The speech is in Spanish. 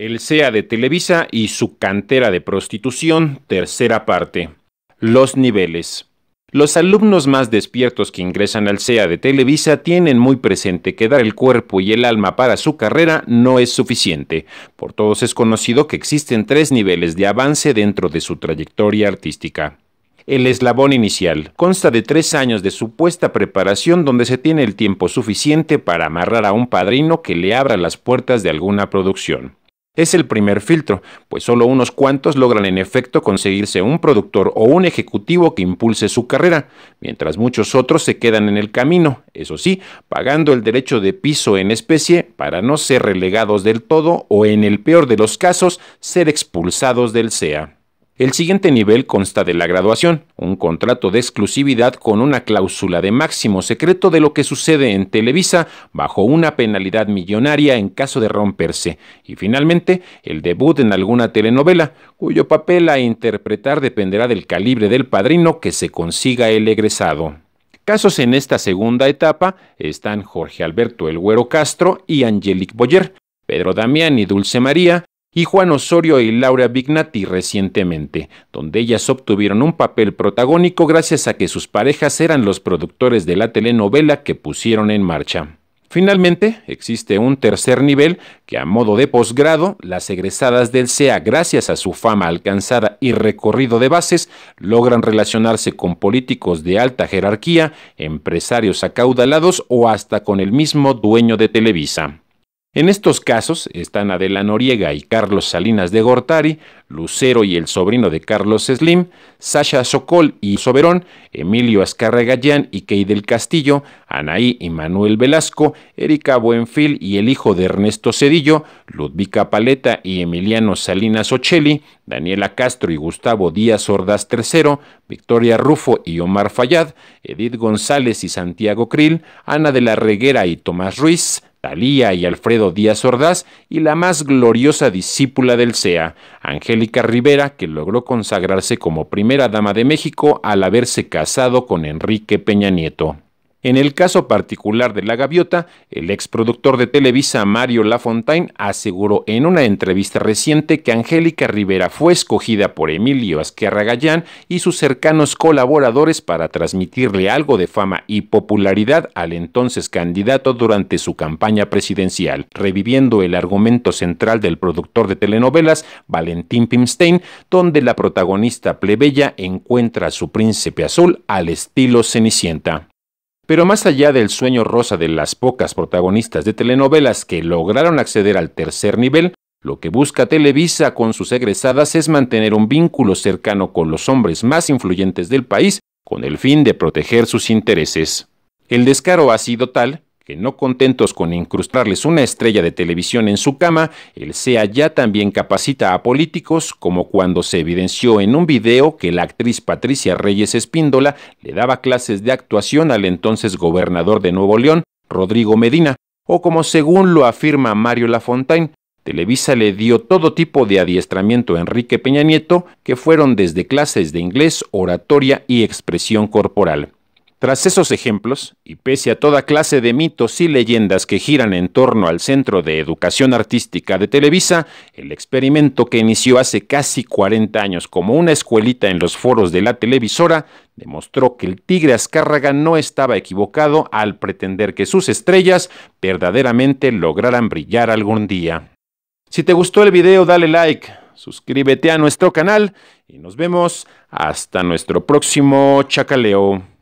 El SEA de Televisa y su cantera de prostitución, tercera parte. Los niveles. Los alumnos más despiertos que ingresan al SEA de Televisa tienen muy presente que dar el cuerpo y el alma para su carrera no es suficiente. Por todos es conocido que existen tres niveles de avance dentro de su trayectoria artística. El eslabón inicial consta de tres años de supuesta preparación donde se tiene el tiempo suficiente para amarrar a un padrino que le abra las puertas de alguna producción. Es el primer filtro, pues solo unos cuantos logran en efecto conseguirse un productor o un ejecutivo que impulse su carrera, mientras muchos otros se quedan en el camino, eso sí, pagando el derecho de piso en especie para no ser relegados del todo o en el peor de los casos, ser expulsados del SEA. El siguiente nivel consta de la graduación, un contrato de exclusividad con una cláusula de máximo secreto de lo que sucede en Televisa bajo una penalidad millonaria en caso de romperse, y finalmente el debut en alguna telenovela, cuyo papel a interpretar dependerá del calibre del padrino que se consiga el egresado. Casos en esta segunda etapa están Jorge Alberto El Güero Castro y Angelique Boyer, Pedro Damián y Dulce María, y Juan Osorio y Laura Vignati recientemente, donde ellas obtuvieron un papel protagónico gracias a que sus parejas eran los productores de la telenovela que pusieron en marcha. Finalmente, existe un tercer nivel que a modo de posgrado, las egresadas del CEA, gracias a su fama alcanzada y recorrido de bases, logran relacionarse con políticos de alta jerarquía, empresarios acaudalados o hasta con el mismo dueño de Televisa. En estos casos están Adela Noriega y Carlos Salinas de Gortari, Lucero y el sobrino de Carlos Slim, Sasha Sokol y Soberón, Emilio Gallán y Key del Castillo, Anaí y Manuel Velasco, Erika Buenfil y el hijo de Ernesto Cedillo, Ludvica Paleta y Emiliano Salinas Ocelli, Daniela Castro y Gustavo Díaz Ordaz III, Victoria Rufo y Omar Fayad, Edith González y Santiago Krill, Ana de la Reguera y Tomás Ruiz, Talía y Alfredo Díaz Ordaz y la más gloriosa discípula del CEA, Angélica Rivera, que logró consagrarse como primera dama de México al haberse casado con Enrique Peña Nieto. En el caso particular de La Gaviota, el exproductor de Televisa Mario Lafontaine aseguró en una entrevista reciente que Angélica Rivera fue escogida por Emilio Azquerra Gallán y sus cercanos colaboradores para transmitirle algo de fama y popularidad al entonces candidato durante su campaña presidencial, reviviendo el argumento central del productor de telenovelas Valentín Pimstein, donde la protagonista plebeya encuentra a su príncipe azul al estilo Cenicienta. Pero más allá del sueño rosa de las pocas protagonistas de telenovelas que lograron acceder al tercer nivel, lo que busca Televisa con sus egresadas es mantener un vínculo cercano con los hombres más influyentes del país con el fin de proteger sus intereses. El descaro ha sido tal no contentos con incrustarles una estrella de televisión en su cama, el SEA ya también capacita a políticos, como cuando se evidenció en un video que la actriz Patricia Reyes Espíndola le daba clases de actuación al entonces gobernador de Nuevo León, Rodrigo Medina, o como según lo afirma Mario Lafontaine, Televisa le dio todo tipo de adiestramiento a Enrique Peña Nieto, que fueron desde clases de inglés, oratoria y expresión corporal. Tras esos ejemplos, y pese a toda clase de mitos y leyendas que giran en torno al Centro de Educación Artística de Televisa, el experimento que inició hace casi 40 años como una escuelita en los foros de la televisora demostró que el Tigre Azcárraga no estaba equivocado al pretender que sus estrellas verdaderamente lograran brillar algún día. Si te gustó el video, dale like, suscríbete a nuestro canal y nos vemos hasta nuestro próximo chacaleo.